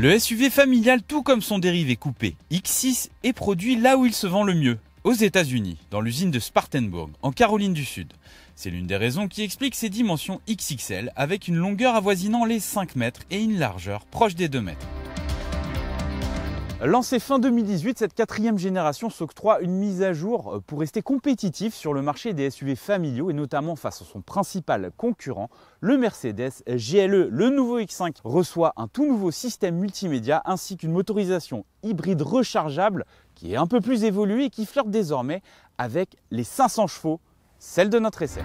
Le SUV familial, tout comme son dérivé coupé X6, est produit là où il se vend le mieux, aux États-Unis, dans l'usine de Spartanburg, en Caroline du Sud. C'est l'une des raisons qui explique ses dimensions XXL, avec une longueur avoisinant les 5 mètres et une largeur proche des 2 mètres. Lancée fin 2018, cette quatrième génération s'octroie une mise à jour euh, pour rester compétitif sur le marché des SUV familiaux et notamment face à son principal concurrent, le Mercedes GLE. Le nouveau X5 reçoit un tout nouveau système multimédia ainsi qu'une motorisation hybride rechargeable qui est un peu plus évoluée et qui flirte désormais avec les 500 chevaux, celle de notre essai.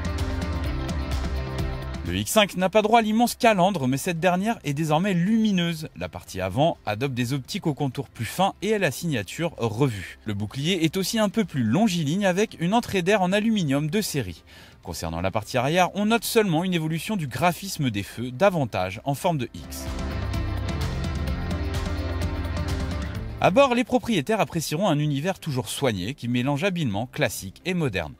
Le X5 n'a pas droit à l'immense calandre, mais cette dernière est désormais lumineuse. La partie avant adopte des optiques aux contours plus fins et à la signature revue. Le bouclier est aussi un peu plus longiligne avec une entrée d'air en aluminium de série. Concernant la partie arrière, on note seulement une évolution du graphisme des feux, davantage en forme de X. À bord, les propriétaires apprécieront un univers toujours soigné qui mélange habilement classique et moderne.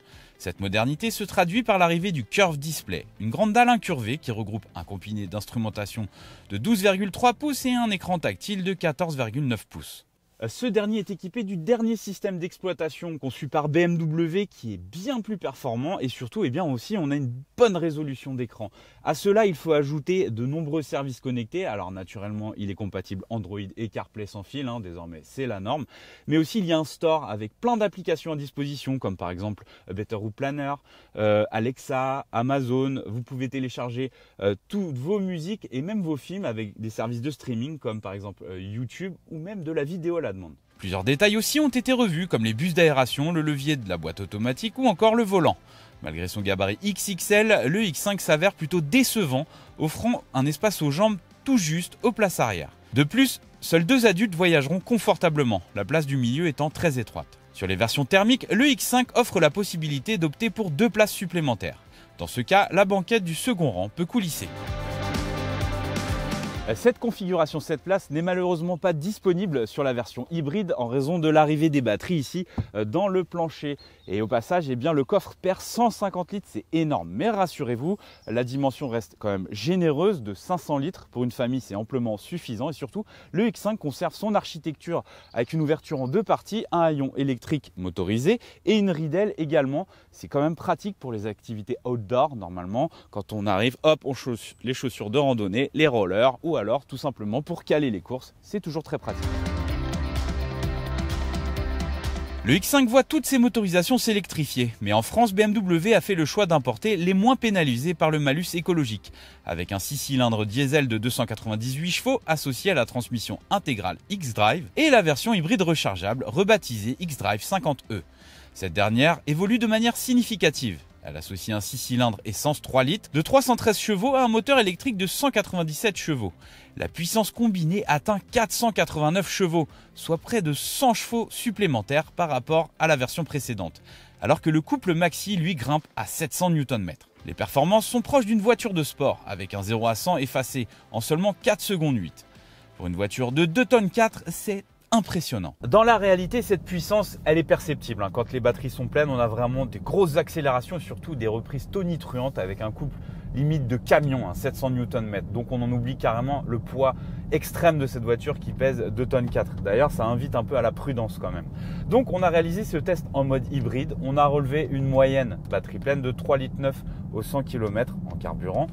Cette modernité se traduit par l'arrivée du Curve Display, une grande dalle incurvée qui regroupe un combiné d'instrumentation de 12,3 pouces et un écran tactile de 14,9 pouces. Euh, ce dernier est équipé du dernier système d'exploitation conçu par BMW qui est bien plus performant et surtout eh bien aussi on a une bonne résolution d'écran. A cela, il faut ajouter de nombreux services connectés. Alors naturellement, il est compatible Android et CarPlay sans fil hein, désormais, c'est la norme, mais aussi il y a un store avec plein d'applications à disposition comme par exemple euh, Better Planner, euh, Alexa, Amazon, vous pouvez télécharger toutes vos musiques et même vos films avec des services de streaming comme par exemple YouTube ou même de la vidéo à demande. Plusieurs détails aussi ont été revus, comme les bus d'aération, le levier de la boîte automatique ou encore le volant. Malgré son gabarit XXL, le X5 s'avère plutôt décevant, offrant un espace aux jambes tout juste aux places arrière. De plus, seuls deux adultes voyageront confortablement, la place du milieu étant très étroite. Sur les versions thermiques, le X5 offre la possibilité d'opter pour deux places supplémentaires. Dans ce cas, la banquette du second rang peut coulisser. Cette configuration cette place, n'est malheureusement pas disponible sur la version hybride en raison de l'arrivée des batteries ici euh, dans le plancher. Et au passage, eh bien, le coffre perd 150 litres, c'est énorme. Mais rassurez-vous, la dimension reste quand même généreuse de 500 litres. Pour une famille, c'est amplement suffisant. Et surtout, le X5 conserve son architecture avec une ouverture en deux parties, un haillon électrique motorisé et une ridelle également. C'est quand même pratique pour les activités outdoor normalement. Quand on arrive, hop, on chausse les chaussures de randonnée, les rollers ou alors tout simplement pour caler les courses, c'est toujours très pratique. Le X5 voit toutes ses motorisations s'électrifier, mais en France, BMW a fait le choix d'importer les moins pénalisés par le malus écologique, avec un 6 cylindres diesel de 298 chevaux associé à la transmission intégrale X-Drive et la version hybride rechargeable rebaptisée X-Drive 50e. E. Cette dernière évolue de manière significative, elle associe un 6 cylindres essence 3 litres de 313 chevaux à un moteur électrique de 197 chevaux. La puissance combinée atteint 489 chevaux, soit près de 100 chevaux supplémentaires par rapport à la version précédente, alors que le couple Maxi lui grimpe à 700 Nm. Les performances sont proches d'une voiture de sport, avec un 0 à 100 effacé en seulement 4 secondes 8. Pour une voiture de 2 tonnes ,4 tonnes c'est impressionnant. Dans la réalité, cette puissance, elle est perceptible. Hein. Quand les batteries sont pleines, on a vraiment des grosses accélérations surtout des reprises tonitruantes avec un couple limite de camion, 700 Nm. Donc on en oublie carrément le poids extrême de cette voiture qui pèse 2 tonnes 4. D'ailleurs, ça invite un peu à la prudence quand même. Donc on a réalisé ce test en mode hybride. On a relevé une moyenne batterie pleine de 3,9 litres au 100 km en carburant.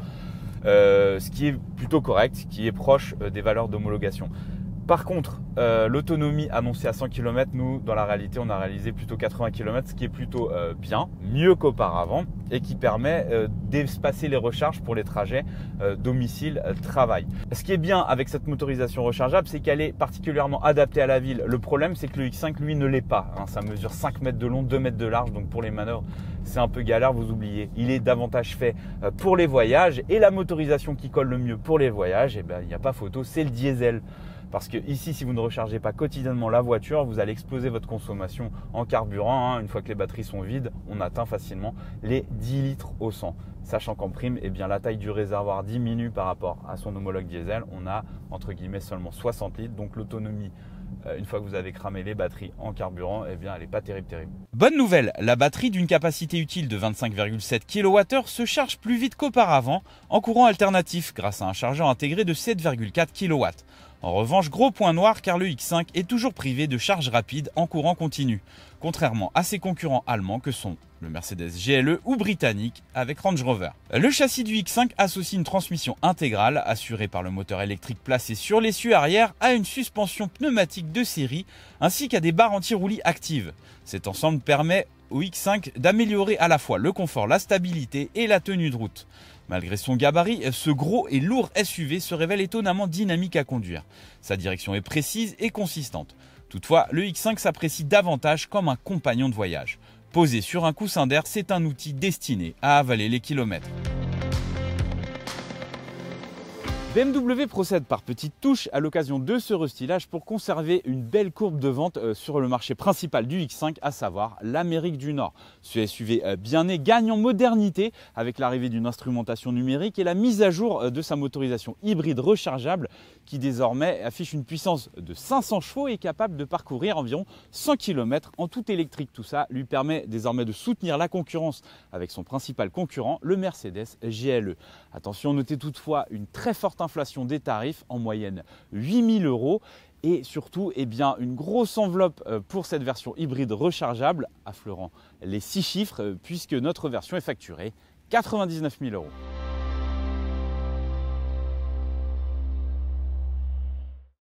Euh, ce qui est plutôt correct, ce qui est proche euh, des valeurs d'homologation. Par contre, euh, l'autonomie annoncée à 100 km, nous, dans la réalité, on a réalisé plutôt 80 km, ce qui est plutôt euh, bien, mieux qu'auparavant et qui permet euh, d'espacer les recharges pour les trajets euh, domicile-travail. Euh, Ce qui est bien avec cette motorisation rechargeable, c'est qu'elle est particulièrement adaptée à la ville. Le problème, c'est que le X5, lui, ne l'est pas. Hein. Ça mesure 5 mètres de long, 2 mètres de large, donc pour les manœuvres, c'est un peu galère, vous oubliez. Il est davantage fait pour les voyages et la motorisation qui colle le mieux pour les voyages, eh ben, il n'y a pas photo, c'est le diesel. Parce que ici, si vous ne rechargez pas quotidiennement la voiture, vous allez exploser votre consommation en carburant. Hein. Une fois que les batteries sont vides, on atteint facilement les 10 litres au 100. Sachant qu'en prime, eh bien, la taille du réservoir diminue par rapport à son homologue diesel. On a entre guillemets seulement 60 litres, donc l'autonomie euh, une fois que vous avez cramé les batteries en carburant, eh bien, elle n'est pas terrible, terrible. Bonne nouvelle, la batterie d'une capacité utile de 25,7 kWh se charge plus vite qu'auparavant en courant alternatif grâce à un chargeur intégré de 7,4 kW. En revanche, gros point noir car le X5 est toujours privé de charge rapide en courant continu, contrairement à ses concurrents allemands que sont le Mercedes GLE ou britannique avec Range Rover. Le châssis du X5 associe une transmission intégrale assurée par le moteur électrique placé sur l'essieu arrière à une suspension pneumatique de série ainsi qu'à des barres anti-roulis actives. Cet ensemble permet au X5 d'améliorer à la fois le confort, la stabilité et la tenue de route. Malgré son gabarit, ce gros et lourd SUV se révèle étonnamment dynamique à conduire. Sa direction est précise et consistante. Toutefois, le X5 s'apprécie davantage comme un compagnon de voyage. Posé sur un coussin d'air, c'est un outil destiné à avaler les kilomètres. BMW procède par petites touches à l'occasion de ce restylage pour conserver une belle courbe de vente euh, sur le marché principal du X5, à savoir l'Amérique du Nord. Ce SUV euh, bien né gagne en modernité avec l'arrivée d'une instrumentation numérique et la mise à jour euh, de sa motorisation hybride rechargeable qui désormais affiche une puissance de 500 chevaux et est capable de parcourir environ 100 km en tout électrique. Tout ça lui permet désormais de soutenir la concurrence avec son principal concurrent, le Mercedes GLE. Attention, notez toutefois une très forte inflation des tarifs, en moyenne 8000 euros et surtout eh bien, une grosse enveloppe euh, pour cette version hybride rechargeable, affleurant les six chiffres, euh, puisque notre version est facturée 99 000 euros.